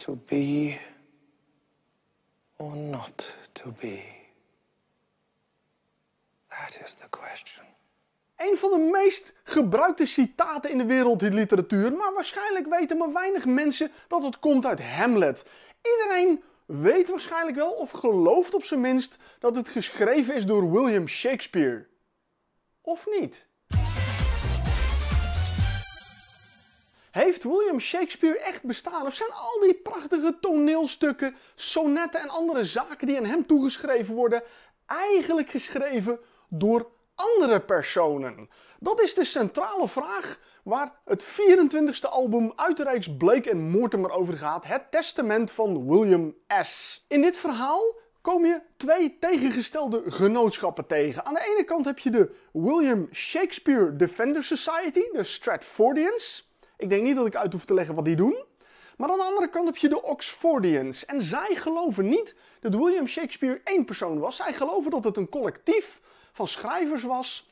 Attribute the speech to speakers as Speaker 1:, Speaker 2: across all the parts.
Speaker 1: To be or not to be? That is the question. Een van de meest gebruikte citaten in de wereld, literatuur. maar waarschijnlijk weten maar weinig mensen dat het komt uit Hamlet. Iedereen weet waarschijnlijk wel of gelooft op zijn minst dat het geschreven is door William Shakespeare. Of niet? Heeft William Shakespeare echt bestaan? Of zijn al die prachtige toneelstukken, sonnetten en andere zaken die aan hem toegeschreven worden, eigenlijk geschreven door andere personen? Dat is de centrale vraag waar het 24e album reeks Blake en Mortimer over gaat: Het testament van William S. In dit verhaal kom je twee tegengestelde genootschappen tegen. Aan de ene kant heb je de William Shakespeare Defender Society, de Stratfordians. Ik denk niet dat ik uit hoef te leggen wat die doen. Maar aan de andere kant heb je de Oxfordians. En zij geloven niet dat William Shakespeare één persoon was. Zij geloven dat het een collectief van schrijvers was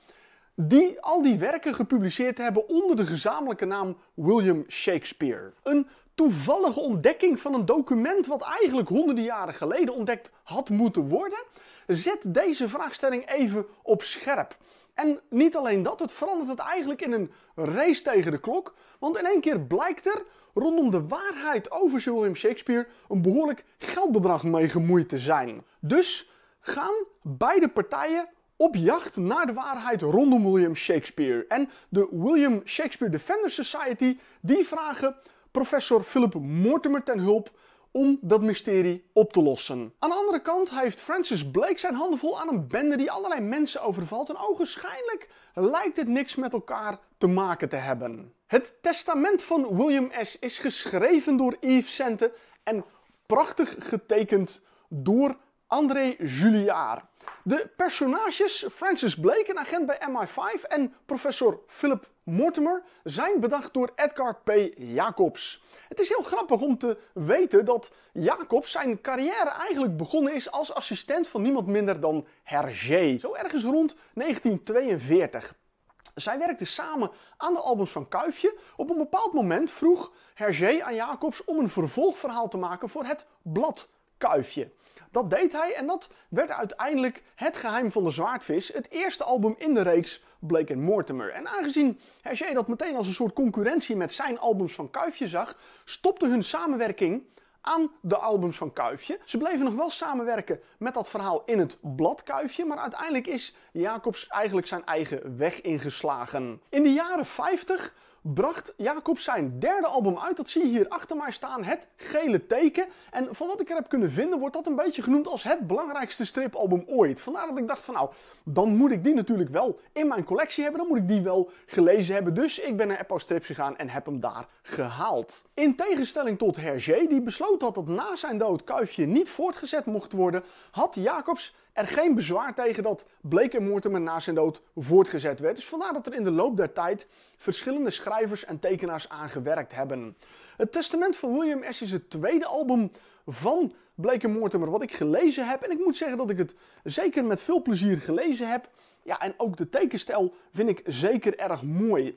Speaker 1: die al die werken gepubliceerd hebben onder de gezamenlijke naam William Shakespeare. Een toevallige ontdekking van een document wat eigenlijk honderden jaren geleden ontdekt had moeten worden, zet deze vraagstelling even op scherp. En niet alleen dat, het verandert het eigenlijk in een race tegen de klok. Want in één keer blijkt er rondom de waarheid over Sir William Shakespeare een behoorlijk geldbedrag mee gemoeid te zijn. Dus gaan beide partijen op jacht naar de waarheid rondom William Shakespeare. En de William Shakespeare Defender Society die vragen professor Philip Mortimer ten hulp om dat mysterie op te lossen. Aan de andere kant heeft Francis Blake zijn handen vol aan een bende die allerlei mensen overvalt en ogenschijnlijk lijkt dit niks met elkaar te maken te hebben. Het testament van William S. is geschreven door Yves Sente en prachtig getekend door André Julliard. De personages Francis Blake, een agent bij MI5, en professor Philip Mortimer zijn bedacht door Edgar P. Jacobs. Het is heel grappig om te weten dat Jacobs zijn carrière eigenlijk begonnen is als assistent van niemand minder dan Hergé, zo ergens rond 1942. Zij werkten samen aan de albums van Kuifje. Op een bepaald moment vroeg Hergé aan Jacobs om een vervolgverhaal te maken voor het blad kuifje. Dat deed hij en dat werd uiteindelijk Het Geheim van de Zwaardvis, het eerste album in de reeks Blake Mortimer. En aangezien Hergé dat meteen als een soort concurrentie met zijn albums van Kuifje zag, stopte hun samenwerking aan de albums van Kuifje. Ze bleven nog wel samenwerken met dat verhaal in het blad Kuifje, maar uiteindelijk is Jacobs eigenlijk zijn eigen weg ingeslagen. In de jaren 50 bracht Jacob zijn derde album uit. Dat zie je hier achter mij staan, Het Gele Teken. En van wat ik er heb kunnen vinden, wordt dat een beetje genoemd als het belangrijkste stripalbum ooit. Vandaar dat ik dacht van nou, dan moet ik die natuurlijk wel in mijn collectie hebben. Dan moet ik die wel gelezen hebben. Dus ik ben naar Epo Strips gegaan en heb hem daar gehaald. In tegenstelling tot Hergé, die besloot dat na zijn dood kuifje niet voortgezet mocht worden, had Jacobs er geen bezwaar tegen dat Blake en Mortimer na zijn dood voortgezet werd. Dus vandaar dat er in de loop der tijd verschillende schrijvers en tekenaars aan gewerkt hebben. Het Testament van William S. is het tweede album van Blake en Mortimer wat ik gelezen heb. En ik moet zeggen dat ik het zeker met veel plezier gelezen heb. Ja, en ook de tekenstijl vind ik zeker erg mooi.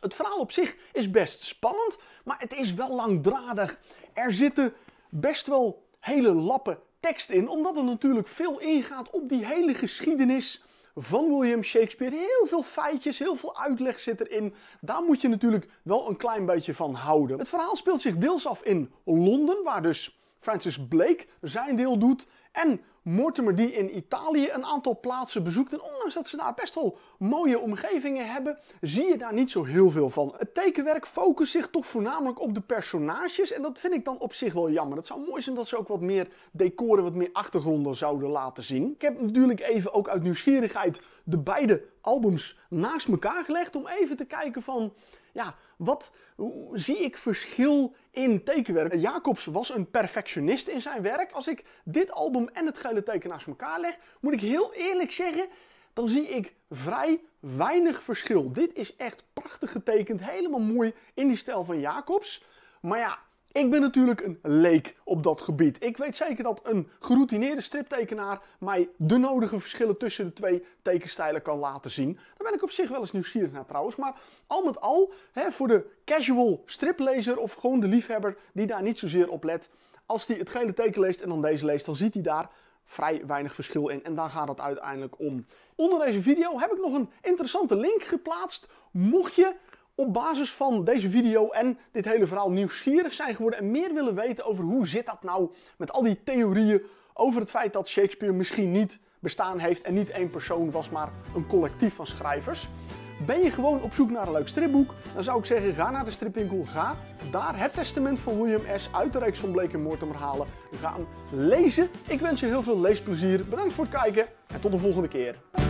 Speaker 1: Het verhaal op zich is best spannend, maar het is wel langdradig. Er zitten best wel hele lappen tekst in, omdat het natuurlijk veel ingaat op die hele geschiedenis van William Shakespeare. Heel veel feitjes, heel veel uitleg zit erin. Daar moet je natuurlijk wel een klein beetje van houden. Het verhaal speelt zich deels af in Londen, waar dus Francis Blake zijn deel doet. En Mortimer die in Italië een aantal plaatsen bezoekt. En ondanks dat ze daar best wel mooie omgevingen hebben, zie je daar niet zo heel veel van. Het tekenwerk focust zich toch voornamelijk op de personages. En dat vind ik dan op zich wel jammer. Het zou mooi zijn dat ze ook wat meer decoren, wat meer achtergronden zouden laten zien. Ik heb natuurlijk even ook uit nieuwsgierigheid de beide albums naast elkaar gelegd om even te kijken van, ja, wat zie ik verschil in tekenwerk? Jacobs was een perfectionist in zijn werk. Als ik dit album en het gele teken naast elkaar leg, moet ik heel eerlijk zeggen, dan zie ik vrij weinig verschil. Dit is echt prachtig getekend, helemaal mooi in die stijl van Jacobs. Maar ja, ik ben natuurlijk een leek op dat gebied. Ik weet zeker dat een geroutineerde striptekenaar mij de nodige verschillen tussen de twee tekenstijlen kan laten zien. Daar ben ik op zich wel eens nieuwsgierig naar trouwens. Maar al met al, hè, voor de casual striplezer of gewoon de liefhebber die daar niet zozeer op let. Als hij het gele teken leest en dan deze leest, dan ziet hij daar vrij weinig verschil in. En daar gaat het uiteindelijk om. Onder deze video heb ik nog een interessante link geplaatst. Mocht je op basis van deze video en dit hele verhaal nieuwsgierig zijn geworden en meer willen weten over hoe zit dat nou met al die theorieën over het feit dat Shakespeare misschien niet bestaan heeft en niet één persoon was, maar een collectief van schrijvers. Ben je gewoon op zoek naar een leuk stripboek? Dan zou ik zeggen, ga naar de stripwinkel, ga daar het testament van William S. uit de reeks van Blake en Mortimer halen. Ga hem lezen. Ik wens je heel veel leesplezier. Bedankt voor het kijken en tot de volgende keer.